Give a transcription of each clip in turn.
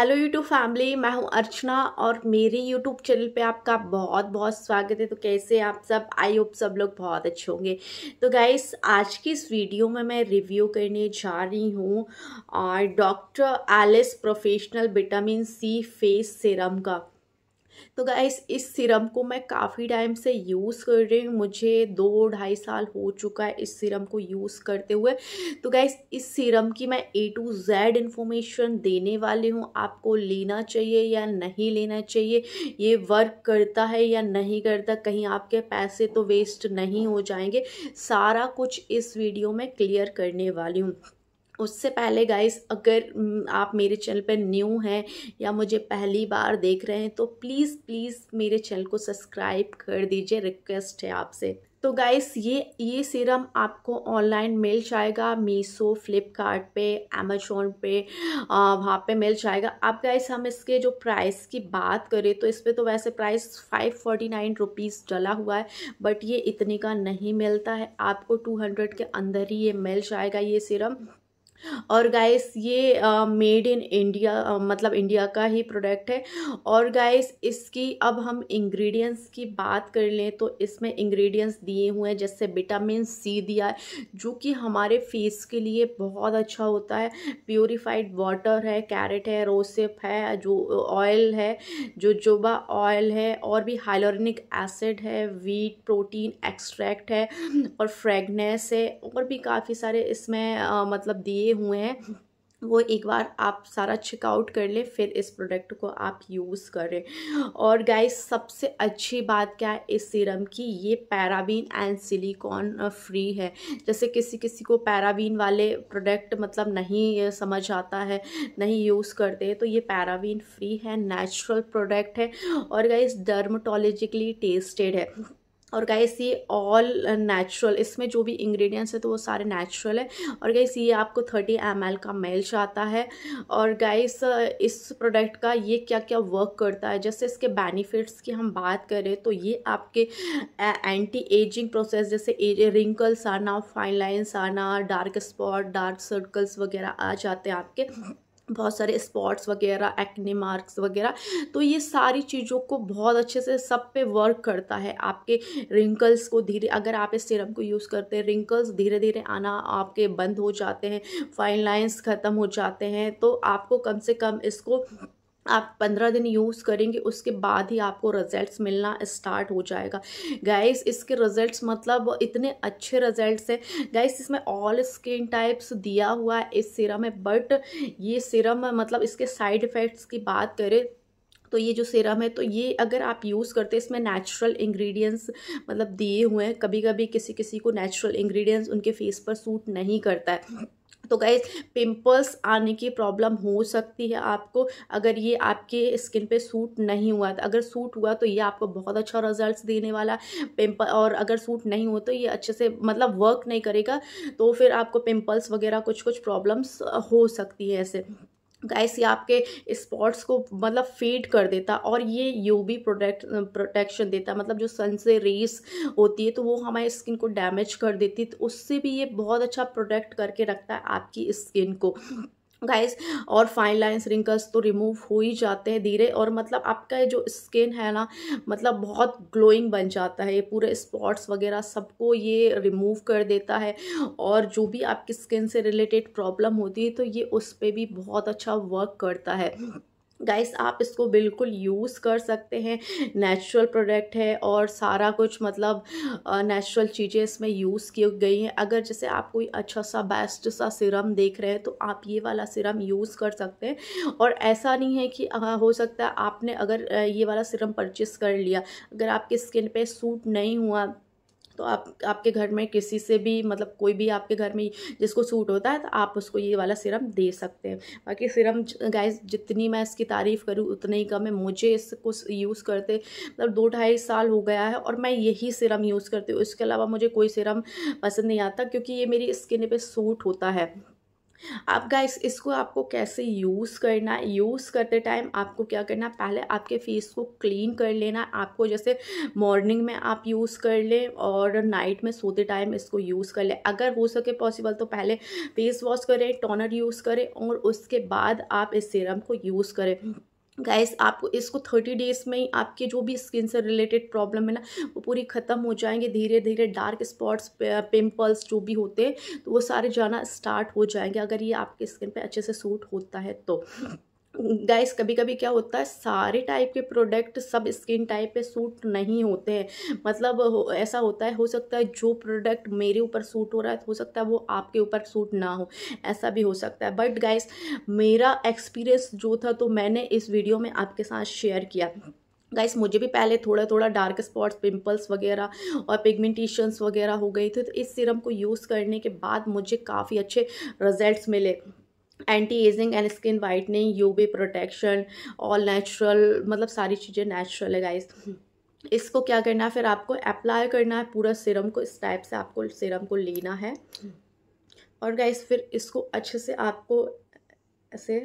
hello YouTube family मैं हूं अर्चना और मेरे यूट्यूब चैनल पे आपका बहुत बहुत स्वागत है तो कैसे आप सब आई होप सब लोग बहुत अच्छे होंगे तो गाइस आज की इस वीडियो में मैं रिव्यू करने जा रही हूं और doctor Alice professional vitamin C face serum का तो गाइस इस सिरम को मैं काफ़ी टाइम से यूज़ कर रही हूँ मुझे दो ढाई साल हो चुका है इस सिरम को यूज़ करते हुए तो गाइस इस सिरम की मैं ए टू जेड इन्फॉर्मेशन देने वाली हूँ आपको लेना चाहिए या नहीं लेना चाहिए ये वर्क करता है या नहीं करता कहीं आपके पैसे तो वेस्ट नहीं हो जाएंगे सारा कुछ इस वीडियो में क्लियर करने वाली हूँ उससे पहले गाइस अगर हम्म, आप मेरे चैनल पर न्यू हैं या मुझे पहली बार देख रहे हैं तो प्लीज़ प्लीज़ मेरे चैनल को सब्सक्राइब कर दीजिए रिक्वेस्ट है आपसे तो गाइस ये ये सीरम आपको ऑनलाइन मिल जाएगा मीसो फ्लिपकार्ट पे अमेजोन पे वहाँ पे मिल जाएगा अब गाइस हम इसके जो प्राइस की बात करें तो इस पर तो वैसे price five forty nine rupees डला हुआ है बट ये इतने का नहीं मिलता है आपको टू हंड्रेड के अंदर ही ये मिल जाएगा ये सीरम और गाइस ये मेड इन इंडिया मतलब इंडिया का ही प्रोडक्ट है और गाइस इसकी अब हम इंग्रेडिएंट्स की बात कर लें तो इसमें इंग्रेडिएंट्स दिए हुए हैं जैसे विटामिन सी दिया है जो कि हमारे फेस के लिए बहुत अच्छा होता है प्योरीफाइड वाटर है कैरेट है रोसेप है जो ऑयल है जो जोबा ऑयल है और भी हाइलोरिनिक एसिड है वीट प्रोटीन एक्सट्रैक्ट है और फ्रेगनेस है और भी काफ़ी सारे इसमें आ, मतलब दिए दिए हुए हैं वो एक बार आप सारा चेकआउट कर लें फिर इस प्रोडक्ट को आप यूज़ करें और गाइस सबसे अच्छी बात क्या है इस सीरम की ये पैराबीन एंड सिलिकॉन फ्री है जैसे किसी किसी को पैराबीन वाले प्रोडक्ट मतलब नहीं समझ आता है नहीं यूज़ करते तो ये पैराबीन फ्री है नेचुरल प्रोडक्ट है और गाइस डर्मोटोलॉजिकली टेस्टेड है और गाइस ये ऑल नेचुरल इसमें जो भी इंग्रेडिएंट्स है तो वो सारे नेचुरल है और गाइस ये आपको 30 एम का मेल्च आता है और गाइस इस प्रोडक्ट का ये क्या क्या वर्क करता है जैसे इसके बेनिफिट्स की हम बात करें तो ये आपके एंटी एजिंग प्रोसेस जैसे रिंकल्स आना फाइन लाइन्स आना डार्क स्पॉट डार्क सर्कल्स वगैरह आ जाते हैं आपके बहुत सारे स्पॉट्स वगैरह एक्ने मार्क्स वगैरह तो ये सारी चीज़ों को बहुत अच्छे से सब पे वर्क करता है आपके रिंकल्स को धीरे अगर आप इस सीरम को यूज़ करते हैं रिंकल्स धीरे धीरे आना आपके बंद हो जाते हैं फाइन लाइंस ख़त्म हो जाते हैं तो आपको कम से कम इसको आप पंद्रह दिन यूज़ करेंगे उसके बाद ही आपको रिजल्ट्स मिलना स्टार्ट हो जाएगा गाइस इसके रिजल्ट्स मतलब इतने अच्छे रिजल्ट्स हैं गाइस इसमें ऑल स्किन टाइप्स दिया हुआ है इस सिरम में बट ये सिरम मतलब इसके साइड इफ़ेक्ट्स की बात करें तो ये जो सिरम है तो ये अगर आप यूज़ करते हैं इसमें नेचुरल इंग्रेडिएंट्स मतलब दिए हुए हैं कभी कभी किसी किसी को नेचुरल इंग्रेडिएंट्स उनके फेस पर सूट नहीं करता है तो गैस पिंपल्स आने की प्रॉब्लम हो सकती है आपको अगर ये आपके स्किन पे सूट नहीं हुआ तो अगर सूट हुआ तो ये आपको बहुत अच्छा रिजल्ट देने वाला पिंपल और अगर सूट नहीं हो तो ये अच्छे से मतलब वर्क नहीं करेगा तो फिर आपको पिंपल्स वगैरह कुछ कुछ प्रॉब्लम्स हो सकती है ऐसे गाइस ये आपके स्पॉट्स को मतलब फेड कर देता और ये भी प्रोटेक्ट प्रोटेक्शन देता मतलब जो सन से रेस होती है तो वो हमारे स्किन को डैमेज कर देती है तो उससे भी ये बहुत अच्छा प्रोटेक्ट करके रखता है आपकी स्किन को गाइस और फाइन लाइन्स रिंकल्स तो रिमूव हो ही जाते हैं धीरे और मतलब आपका जो स्किन है ना मतलब बहुत ग्लोइंग बन जाता है ये पूरे स्पॉट्स वगैरह सबको ये रिमूव कर देता है और जो भी आपकी स्किन से रिलेटेड प्रॉब्लम होती है तो ये उस पर भी बहुत अच्छा वर्क करता है गाइस आप इसको बिल्कुल यूज़ कर सकते हैं नेचुरल प्रोडक्ट है और सारा कुछ मतलब नेचुरल चीज़ें इसमें यूज़ की गई हैं अगर जैसे आप कोई अच्छा सा बेस्ट सा सिरम देख रहे हैं तो आप ये वाला सिरम यूज़ कर सकते हैं और ऐसा नहीं है कि आ, हो सकता है आपने अगर ये वाला सिरम परचेस कर लिया अगर आपकी स्किन पे सूट नहीं हुआ तो आप आपके घर में किसी से भी मतलब कोई भी आपके घर में जिसको सूट होता है तो आप उसको ये वाला सिरम दे सकते हैं बाकी सिरम गाइस जितनी मैं इसकी तारीफ़ करूँ उतना ही कम है मुझे इसको यूज़ करते मतलब दो ढाई साल हो गया है और मैं यही सिरम यूज़ करती हूँ इसके अलावा मुझे कोई सिरम पसंद नहीं आता क्योंकि ये मेरी स्किन पर सूट होता है अब गाइस इसको आपको कैसे यूज़ करना है यूज़ करते टाइम आपको क्या करना पहले आपके फेस को क्लीन कर लेना आपको जैसे मॉर्निंग में आप यूज़ कर लें और नाइट में सोते टाइम इसको यूज़ कर लें अगर हो सके पॉसिबल तो पहले फेस वॉश करें टोनर यूज़ करें और उसके बाद आप इस सीरम को यूज़ करें गाइस आपको इसको थर्टी डेज़ में ही आपके जो भी स्किन से रिलेटेड प्रॉब्लम है ना वो पूरी ख़त्म हो जाएंगे धीरे धीरे डार्क स्पॉट्स पिंपल्स जो भी होते हैं तो वो सारे जाना स्टार्ट हो जाएंगे अगर ये आपके स्किन पे अच्छे से सूट होता है तो गाइस कभी कभी क्या होता है सारे टाइप के प्रोडक्ट सब स्किन टाइप पे सूट नहीं होते हैं मतलब हो, ऐसा होता है हो सकता है जो प्रोडक्ट मेरे ऊपर सूट हो रहा है हो सकता है वो आपके ऊपर सूट ना हो ऐसा भी हो सकता है बट गाइस मेरा एक्सपीरियंस जो था तो मैंने इस वीडियो में आपके साथ शेयर किया गाइस मुझे भी पहले थोड़ा थोड़ा डार्क स्पॉट्स पिंपल्स वगैरह और पिगमेंटेशंस वगैरह हो गई थी तो इस सिरम को यूज़ करने के बाद मुझे काफ़ी अच्छे रिजल्ट्स मिले anti ageing and skin whitening UV protection all natural मतलब सारी चीज़ें नेचुरल है गाइस इसको क्या करना है फिर आपको अप्लाई करना है पूरा सिरम को इस टाइप से आपको सिरम को लेना है और गाइस फिर इसको अच्छे से आपको ऐसे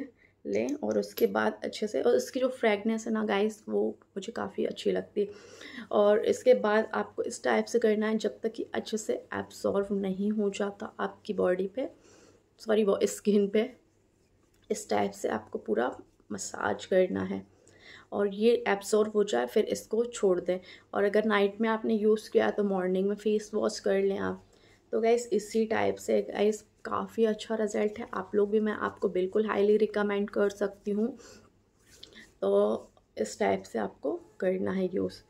लें और उसके बाद अच्छे से और इसकी जो फ्रेगनेंस है ना गाइस वो मुझे काफ़ी अच्छी लगती और इसके बाद आपको इस टाइप से करना है जब तक कि अच्छे से एब्सॉर्व नहीं हो जाता आपकी बॉडी पे सॉरी वो स्किन पे इस टाइप से आपको पूरा मसाज करना है और ये एब्ज़ॉर्ब हो जाए फिर इसको छोड़ दें और अगर नाइट में आपने यूज़ किया तो मॉर्निंग में फेस वॉश कर लें आप तो गैस इसी टाइप से गैस काफ़ी अच्छा रिज़ल्ट है आप लोग भी मैं आपको बिल्कुल हाईली रिकमेंड कर सकती हूँ तो इस टाइप से आपको करना है यूज़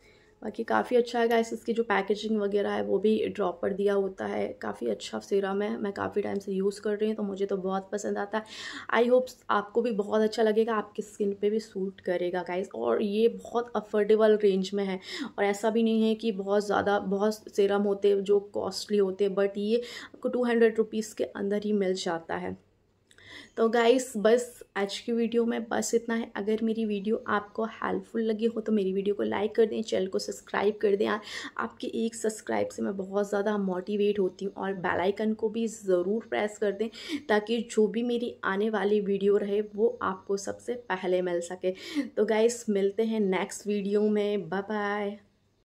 बाकी काफ़ी अच्छा है गाइस इसकी जो पैकेजिंग वगैरह है वो भी ड्रॉप पर दिया होता है काफ़ी अच्छा सीरम है मैं काफ़ी टाइम से यूज़ कर रही हूँ तो मुझे तो बहुत पसंद आता है आई होप आपको भी बहुत अच्छा लगेगा आपकी स्किन पे भी सूट करेगा गाइस और ये बहुत अफोर्डेबल रेंज में है और ऐसा भी नहीं है कि बहुत ज़्यादा बहुत सीरम होते जो कॉस्टली होते बट ये आपको टू हंड्रेड रुपीज़ के अंदर ही मिल जाता है तो गाइस बस आज की वीडियो में बस इतना है अगर मेरी वीडियो आपको हेल्पफुल लगी हो तो मेरी वीडियो को लाइक कर दें चैनल को सब्सक्राइब कर दें आपके एक सब्सक्राइब से मैं बहुत ज़्यादा मोटिवेट होती हूँ और बेल आइकन को भी ज़रूर प्रेस कर दें ताकि जो भी मेरी आने वाली वीडियो रहे वो आपको सबसे पहले मिल सके तो गाइस मिलते हैं नेक्स्ट वीडियो में बाय बाय